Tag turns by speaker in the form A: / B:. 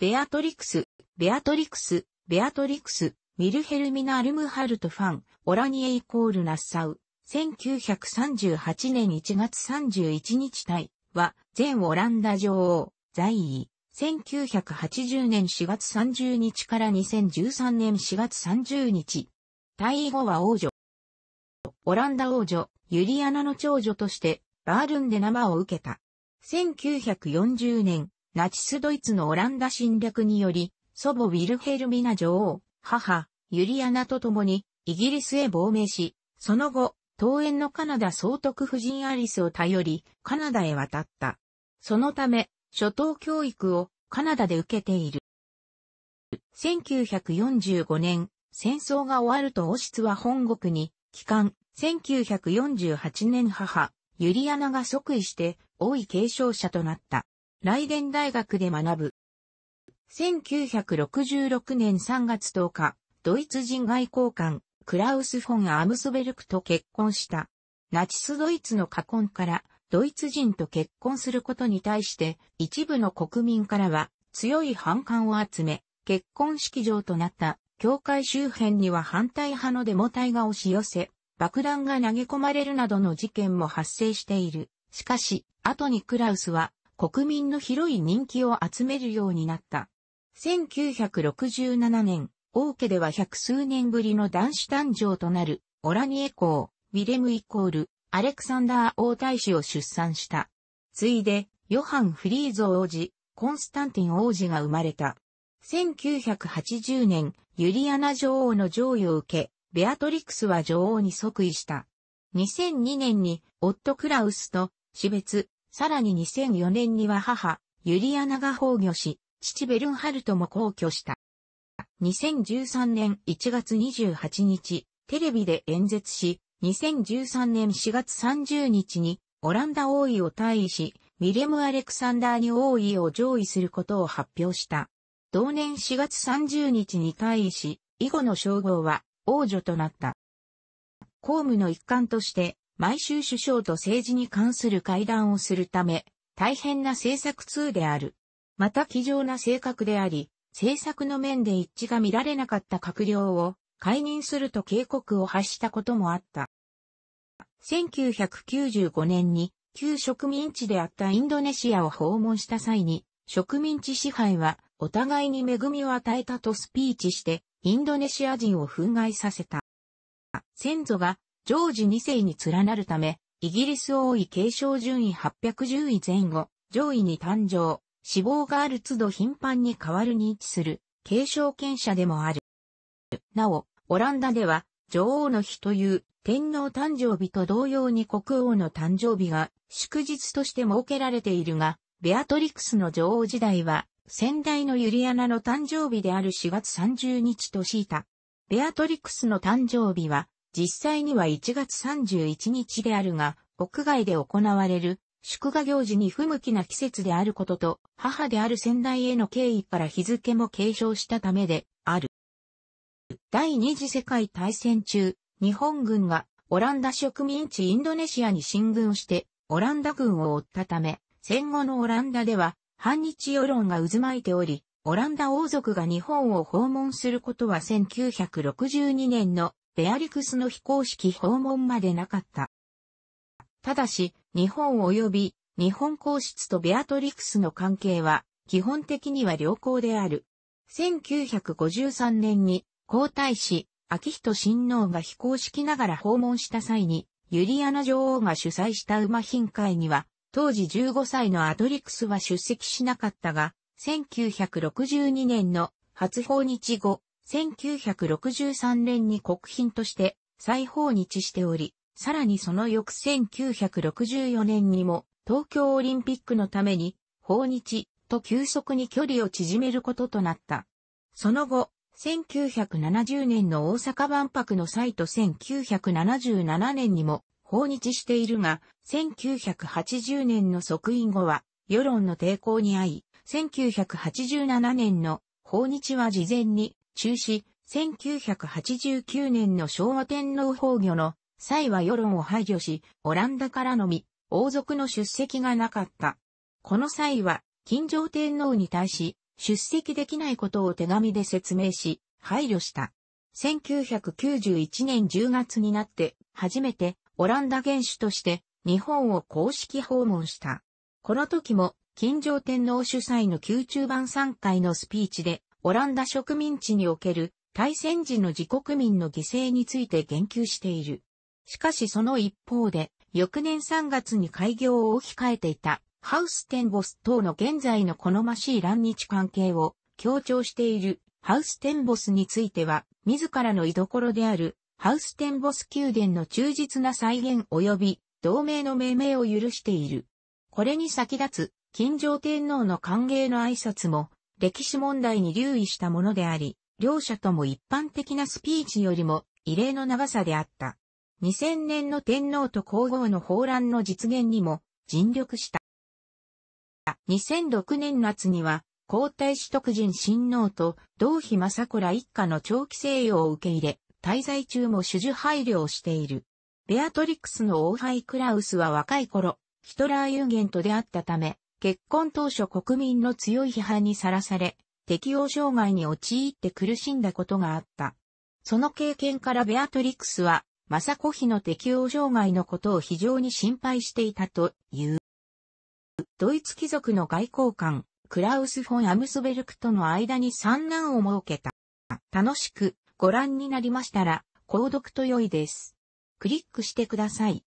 A: ベアトリクス、ベアトリクス、ベアトリクス、ミルヘルミナ・アルムハルト・ファン、オラニエイコール・ナッサウ、1938年1月31日対は、前オランダ女王、在位、1980年4月30日から2013年4月30日。退位後は王女。オランダ王女、ユリアナの長女として、バールンで生を受けた。1940年、ナチスドイツのオランダ侵略により、祖母ウィルヘルミナ女王、母、ユリアナと共に、イギリスへ亡命し、その後、当園のカナダ総督夫人アリスを頼り、カナダへ渡った。そのため、初等教育をカナダで受けている。1945年、戦争が終わると王室は本国に、帰還、1948年母、ユリアナが即位して、王位継承者となった。ライデン大学で学ぶ。1966年3月10日、ドイツ人外交官、クラウス・フォン・アムスベルクと結婚した。ナチスドイツの過婚から、ドイツ人と結婚することに対して、一部の国民からは、強い反感を集め、結婚式場となった、教会周辺には反対派のデモ隊が押し寄せ、爆弾が投げ込まれるなどの事件も発生している。しかし、後にクラウスは、国民の広い人気を集めるようになった。1967年、王家では百数年ぶりの男子誕生となる、オラニエ公、ウィレムイコール、アレクサンダー王太子を出産した。ついで、ヨハン・フリーゾ王子、コンスタンティン王子が生まれた。1980年、ユリアナ女王の上位を受け、ベアトリクスは女王に即位した。2002年に、夫クラウスと、死別、さらに2004年には母、ユリアナが崩御し、父ベルンハルトも皇居した。2013年1月28日、テレビで演説し、2013年4月30日に、オランダ王位を退位し、ウィレム・アレクサンダーに王位を上位することを発表した。同年4月30日に退位し、以後の称号は王女となった。公務の一環として、毎週首相と政治に関する会談をするため、大変な政策通である。また気丈な性格であり、政策の面で一致が見られなかった閣僚を解任すると警告を発したこともあった。1995年に旧植民地であったインドネシアを訪問した際に、植民地支配はお互いに恵みを与えたとスピーチして、インドネシア人を憤慨させた。先祖がジョージ2世に連なるため、イギリス王位継承順位810位前後、上位に誕生、死亡がある都度頻繁に変わるに位置する、継承権者でもある。なお、オランダでは、女王の日という天皇誕生日と同様に国王の誕生日が祝日として設けられているが、ベアトリクスの女王時代は、先代のユリアナの誕生日である4月30日と敷いた。ベアトリクスの誕生日は、実際には1月31日であるが、屋外で行われる祝賀行事に不向きな季節であることと、母である先代への敬意から日付も継承したためである。第二次世界大戦中、日本軍がオランダ植民地インドネシアに進軍して、オランダ軍を追ったため、戦後のオランダでは、反日世論が渦巻いており、オランダ王族が日本を訪問することは1962年のベアリクスの非公式訪問までなかった。ただし、日本及び日本皇室とベアトリクスの関係は基本的には良好である。1953年に皇太子、秋仁親王が非公式ながら訪問した際に、ユリアナ女王が主催した馬品会には、当時15歳のアトリクスは出席しなかったが、1962年の初訪日後、1963年に国賓として再訪日しており、さらにその翌1964年にも東京オリンピックのために訪日と急速に距離を縮めることとなった。その後、1970年の大阪万博の際と1977年にも訪日しているが、1980年の即位後は世論の抵抗に遭い、1987年の訪日は事前に中止、1989年の昭和天皇崩御の際は世論を排除し、オランダからのみ、王族の出席がなかった。この際は、金城天皇に対し、出席できないことを手紙で説明し、配慮した。1991年10月になって、初めてオランダ元首として日本を公式訪問した。この時も、金城天皇主催の宮中版3回のスピーチで、オランダ植民地における大戦時の自国民の犠牲について言及している。しかしその一方で、翌年3月に開業を置き換えていたハウステンボス等の現在の好ましい乱日関係を強調しているハウステンボスについては、自らの居所であるハウステンボス宮殿の忠実な再現及び同盟の命名を許している。これに先立つ、金城天皇の歓迎の挨拶も、歴史問題に留意したものであり、両者とも一般的なスピーチよりも異例の長さであった。2000年の天皇と皇后の法乱の実現にも尽力した。2006年夏には、皇太子徳人親王と同妃政子ら一家の長期静養を受け入れ、滞在中も主従配慮をしている。ベアトリックスの王妃クラウスは若い頃、ヒトラー有限と出会ったため、結婚当初国民の強い批判にさらされ、適応障害に陥って苦しんだことがあった。その経験からベアトリックスは、マサコヒの適応障害のことを非常に心配していたという。ドイツ貴族の外交官、クラウス・フォン・アムスベルクとの間に三男を設けた。楽しくご覧になりましたら、購読と良いです。クリックしてください。